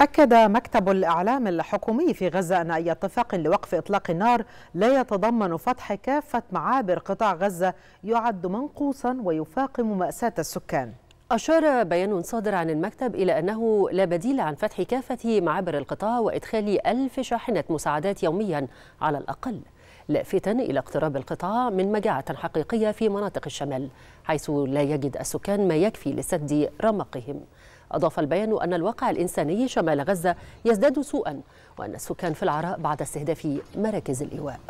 أكد مكتب الإعلام الحكومي في غزة أن أي اتفاق لوقف إطلاق النار لا يتضمن فتح كافة معابر قطاع غزة يعد منقوصا ويفاقم مأساة السكان أشار بيان صادر عن المكتب إلى أنه لا بديل عن فتح كافة معابر القطاع وإدخال ألف شاحنة مساعدات يوميا على الأقل لافتا إلى اقتراب القطاع من مجاعة حقيقية في مناطق الشمال حيث لا يجد السكان ما يكفي لسد رمقهم أضاف البيان أن الواقع الإنساني شمال غزة يزداد سوءا وأن السكان في العراء بعد استهداف مراكز الإيواء